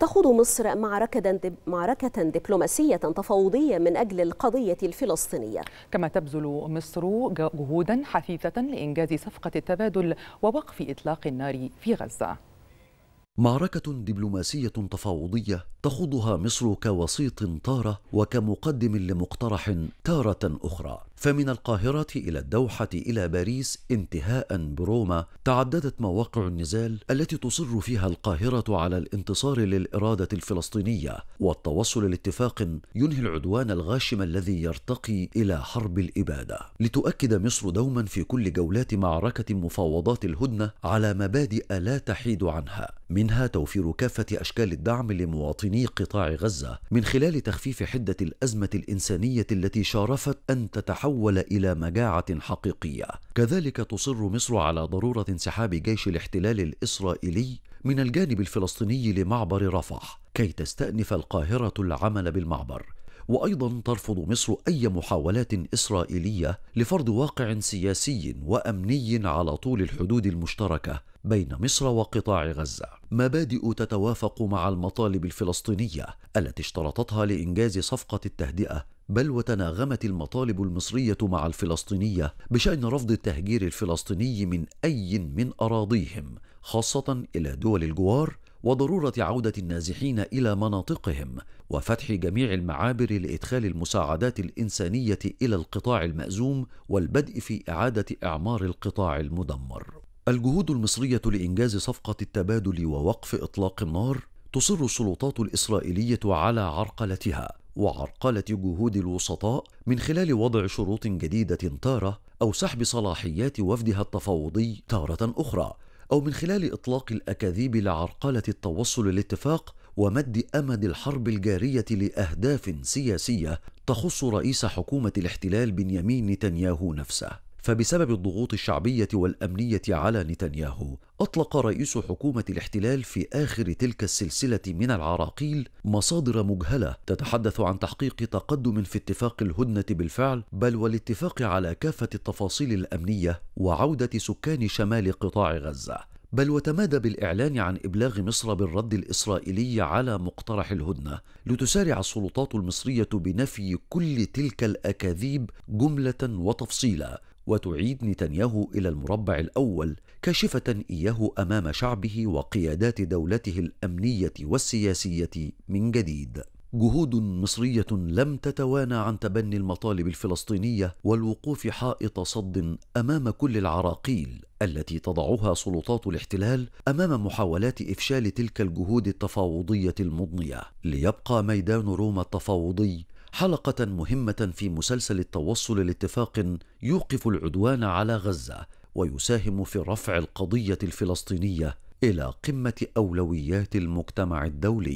تخوض مصر معركة معركة دبلوماسية تفاوضية من أجل القضية الفلسطينية كما تبذل مصر جهودا حثيثة لإنجاز صفقة التبادل ووقف إطلاق النار في غزة معركة دبلوماسية تفاوضية تخوضها مصر كوسيط تارة وكمقدم لمقترح تارة أخرى فمن القاهرة إلى الدوحة إلى باريس انتهاء بروما تعددت مواقع النزال التي تصر فيها القاهرة على الانتصار للإرادة الفلسطينية والتوصل لاتفاق ينهي العدوان الغاشم الذي يرتقي إلى حرب الإبادة لتؤكد مصر دوما في كل جولات معركة مفاوضات الهدنة على مبادئ لا تحيد عنها منها توفير كافة أشكال الدعم لمواطني قطاع غزة من خلال تخفيف حدة الأزمة الإنسانية التي شارفت أن تتحول تحول إلى مجاعة حقيقية كذلك تصر مصر على ضرورة انسحاب جيش الاحتلال الإسرائيلي من الجانب الفلسطيني لمعبر رفح كي تستأنف القاهرة العمل بالمعبر وايضا ترفض مصر اي محاولات اسرائيليه لفرض واقع سياسي وامني على طول الحدود المشتركه بين مصر وقطاع غزه مبادئ تتوافق مع المطالب الفلسطينيه التي اشترطتها لانجاز صفقه التهدئه بل وتناغمت المطالب المصريه مع الفلسطينيه بشان رفض التهجير الفلسطيني من اي من اراضيهم خاصه الى دول الجوار وضروره عوده النازحين الى مناطقهم وفتح جميع المعابر لادخال المساعدات الانسانيه الى القطاع المازوم والبدء في اعاده اعمار القطاع المدمر الجهود المصريه لانجاز صفقه التبادل ووقف اطلاق النار تصر السلطات الاسرائيليه على عرقلتها وعرقله جهود الوسطاء من خلال وضع شروط جديده تاره او سحب صلاحيات وفدها التفاوضي تاره اخرى أو من خلال إطلاق الأكاذيب لعرقلة التوصل للاتفاق ومد أمد الحرب الجارية لأهداف سياسية تخص رئيس حكومة الاحتلال بنيامين نتنياهو نفسه فبسبب الضغوط الشعبيه والامنيه على نتنياهو اطلق رئيس حكومه الاحتلال في اخر تلك السلسله من العراقيل مصادر مجهله تتحدث عن تحقيق تقدم في اتفاق الهدنه بالفعل بل والاتفاق على كافه التفاصيل الامنيه وعوده سكان شمال قطاع غزه بل وتمادى بالإعلان عن إبلاغ مصر بالرد الإسرائيلي على مقترح الهدنة لتسارع السلطات المصرية بنفي كل تلك الأكاذيب جملة وتفصيلا وتعيد نتنياهو الى المربع الاول كاشفه اياه امام شعبه وقيادات دولته الامنيه والسياسيه من جديد جهود مصريه لم تتوانى عن تبني المطالب الفلسطينيه والوقوف حائط صد امام كل العراقيل التي تضعها سلطات الاحتلال امام محاولات افشال تلك الجهود التفاوضيه المضنيه ليبقى ميدان روما التفاوضي حلقة مهمة في مسلسل التوصل لاتفاق يوقف العدوان على غزة ويساهم في رفع القضية الفلسطينية إلى قمة أولويات المجتمع الدولي